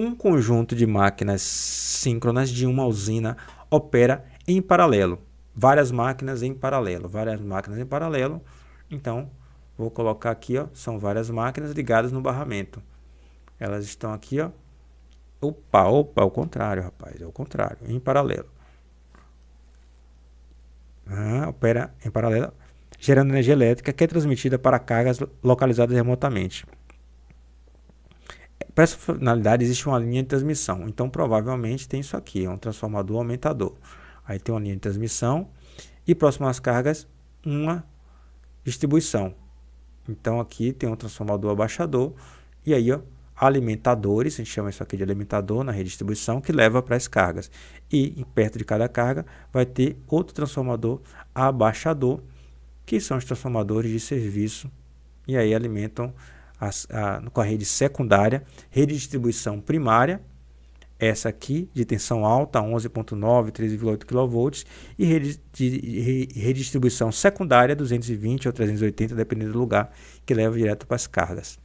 um conjunto de máquinas síncronas de uma usina opera em paralelo. Várias máquinas em paralelo, várias máquinas em paralelo. Então, vou colocar aqui, ó, são várias máquinas ligadas no barramento. Elas estão aqui, ó. Opa, opa, o contrário, rapaz, é o contrário, em paralelo. Ah, opera em paralelo, gerando energia elétrica que é transmitida para cargas localizadas remotamente para essa finalidade existe uma linha de transmissão. Então, provavelmente tem isso aqui, é um transformador aumentador. Aí tem uma linha de transmissão e próximo às cargas, uma distribuição. Então, aqui tem um transformador abaixador e aí ó, alimentadores, a gente chama isso aqui de alimentador na redistribuição, que leva para as cargas. E perto de cada carga vai ter outro transformador abaixador, que são os transformadores de serviço e aí alimentam a, a, com a rede secundária, rede de distribuição primária, essa aqui de tensão alta, 11.9, 13,8 kV, e rede de redistribuição secundária, 220 ou 380, dependendo do lugar, que leva direto para as cargas.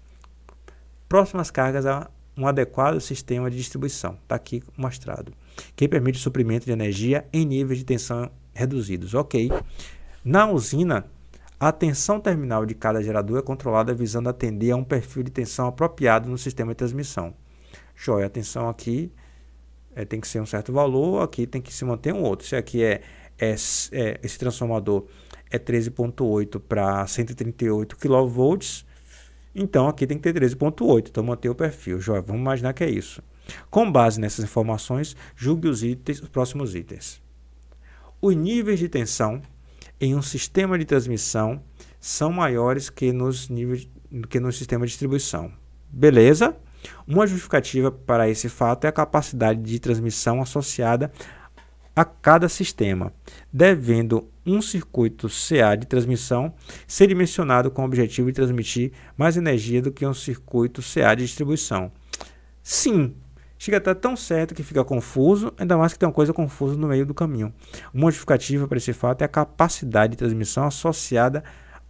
Próximas cargas a um adequado sistema de distribuição, está aqui mostrado, que permite o suprimento de energia em níveis de tensão reduzidos. Ok. Na usina, a tensão terminal de cada gerador é controlada visando atender a um perfil de tensão apropriado no sistema de transmissão. Joia, a tensão aqui é, tem que ser um certo valor, aqui tem que se manter um outro. Se aqui é, é, é esse transformador é 13.8 para 138 kV, então aqui tem que ter 13.8, então manter o perfil. Joia, vamos imaginar que é isso. Com base nessas informações, julgue os, itens, os próximos itens. Os níveis de tensão em um sistema de transmissão são maiores que nos níveis que no sistema de distribuição. Beleza? Uma justificativa para esse fato é a capacidade de transmissão associada a cada sistema, devendo um circuito CA de transmissão ser dimensionado com o objetivo de transmitir mais energia do que um circuito CA de distribuição. Sim, Chega a estar tão certo que fica confuso, ainda mais que tem uma coisa confusa no meio do caminho. Uma justificativa para esse fato é a capacidade de transmissão associada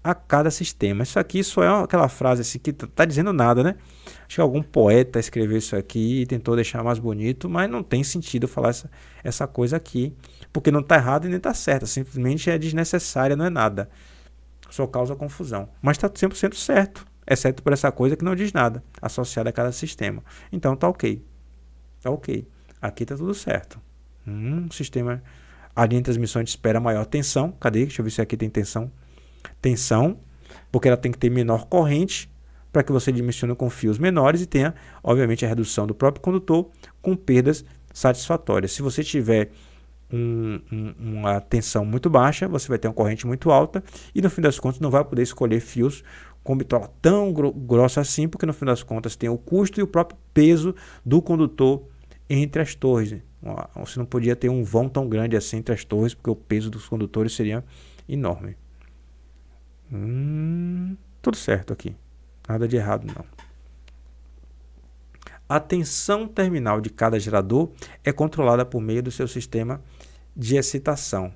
a cada sistema. Isso aqui só é aquela frase assim que tá, tá dizendo nada, né? Acho que algum poeta escreveu isso aqui e tentou deixar mais bonito, mas não tem sentido falar essa, essa coisa aqui, porque não tá errado e nem tá certa, simplesmente é desnecessária, não é nada. Só causa confusão. Mas tá 100% certo, exceto por essa coisa que não diz nada, associada a cada sistema. Então tá OK. Tá ok. Aqui está tudo certo. Hum, sistema ali de transmissão a gente espera maior tensão. Cadê? Deixa eu ver se aqui tem tensão. Tensão, porque ela tem que ter menor corrente para que você dimensione com fios menores e tenha, obviamente, a redução do próprio condutor com perdas satisfatórias. Se você tiver um, um, uma tensão muito baixa, você vai ter uma corrente muito alta e no fim das contas não vai poder escolher fios com bitola tão grossa assim, porque no fim das contas tem o custo e o próprio peso do condutor entre as torres. Né? Você não podia ter um vão tão grande assim entre as torres, porque o peso dos condutores seria enorme. Hum, tudo certo aqui. Nada de errado, não. A tensão terminal de cada gerador é controlada por meio do seu sistema de excitação.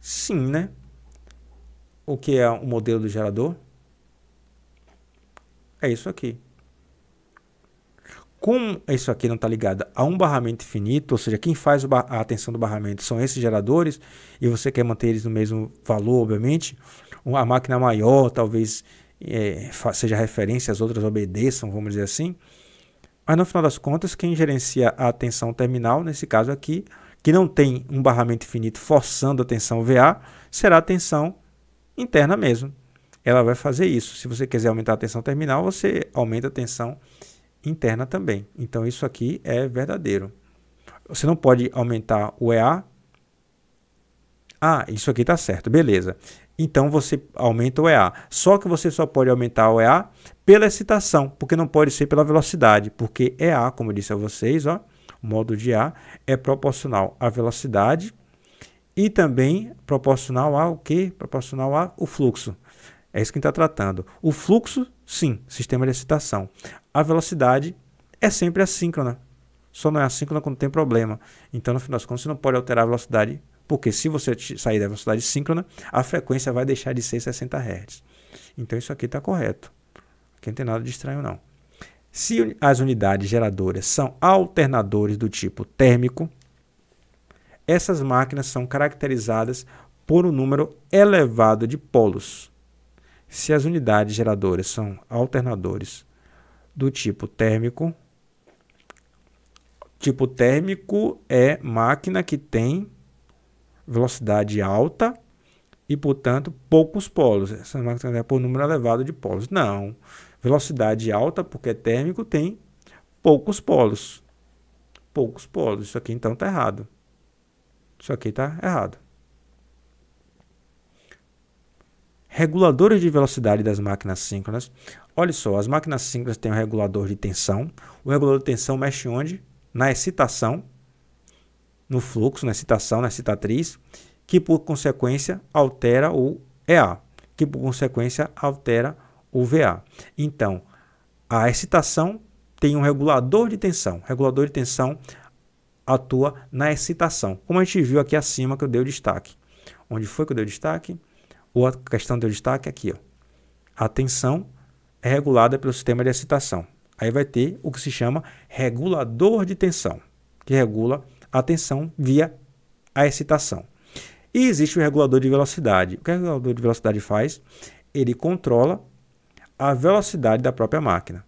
Sim, né? O que é o modelo do gerador? É isso aqui. Como isso aqui não está ligado a um barramento finito, ou seja, quem faz a tensão do barramento são esses geradores, e você quer manter eles no mesmo valor, obviamente, a máquina maior talvez é, seja referência, as outras obedeçam, vamos dizer assim. Mas no final das contas, quem gerencia a tensão terminal, nesse caso aqui, que não tem um barramento finito forçando a tensão VA, será a tensão interna mesmo. Ela vai fazer isso. Se você quiser aumentar a tensão terminal, você aumenta a tensão interna também. Então isso aqui é verdadeiro. Você não pode aumentar o EA. Ah, isso aqui está certo, beleza. Então você aumenta o EA. Só que você só pode aumentar o EA pela excitação, porque não pode ser pela velocidade, porque EA, como eu disse a vocês, ó, o modo de A é proporcional à velocidade e também proporcional ao que? Proporcional ao fluxo. É isso que está tratando. O fluxo Sim, sistema de excitação. A velocidade é sempre assíncrona. Só não é assíncrona quando tem problema. Então, no final das contas, você não pode alterar a velocidade, porque se você sair da velocidade síncrona, a frequência vai deixar de ser 60 Hz. Então, isso aqui está correto. Aqui não tem nada de estranho, não. Se as unidades geradoras são alternadores do tipo térmico, essas máquinas são caracterizadas por um número elevado de polos. Se as unidades geradoras são alternadores do tipo térmico, tipo térmico é máquina que tem velocidade alta e, portanto, poucos polos. Essa máquina é por número elevado de polos. Não. Velocidade alta, porque é térmico, tem poucos polos. Poucos polos. Isso aqui, então, está errado. Isso aqui está errado. reguladores de velocidade das máquinas síncronas. Olha só, as máquinas síncronas têm um regulador de tensão. O regulador de tensão mexe onde? Na excitação, no fluxo, na excitação, na excitatriz, que por consequência altera o EA, que por consequência altera o VA. Então, a excitação tem um regulador de tensão. O regulador de tensão atua na excitação, como a gente viu aqui acima que eu dei o destaque. Onde foi que eu dei o destaque? Outra questão de destaque é aqui, ó. A tensão é regulada pelo sistema de excitação. Aí vai ter o que se chama regulador de tensão, que regula a tensão via a excitação. E existe o regulador de velocidade. O que o regulador de velocidade faz? Ele controla a velocidade da própria máquina.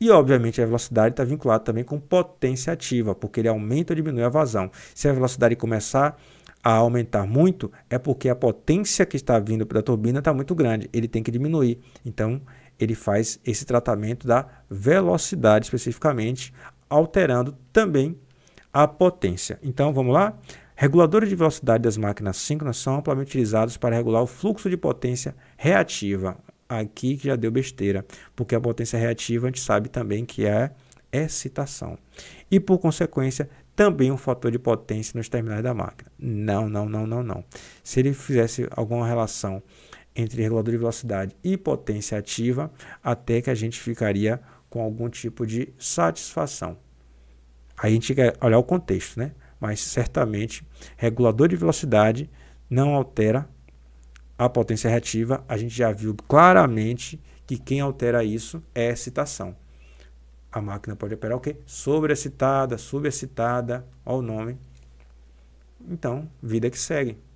E, obviamente, a velocidade está vinculada também com potência ativa, porque ele aumenta ou diminui a vazão. Se a velocidade começar a aumentar muito, é porque a potência que está vindo da turbina está muito grande, ele tem que diminuir. Então, ele faz esse tratamento da velocidade especificamente, alterando também a potência. Então, vamos lá? Reguladores de velocidade das máquinas síncronas são amplamente utilizados para regular o fluxo de potência reativa. Aqui que já deu besteira, porque a potência reativa a gente sabe também que é excitação. E por consequência, também um fator de potência nos terminais da máquina. Não, não, não, não, não. Se ele fizesse alguma relação entre regulador de velocidade e potência ativa, até que a gente ficaria com algum tipo de satisfação. Aí a gente quer olhar o contexto, né? Mas certamente, regulador de velocidade não altera a potência reativa. A gente já viu claramente que quem altera isso é a excitação a máquina pode operar o quê? sub subexcitada, olha o nome. Então, vida que segue.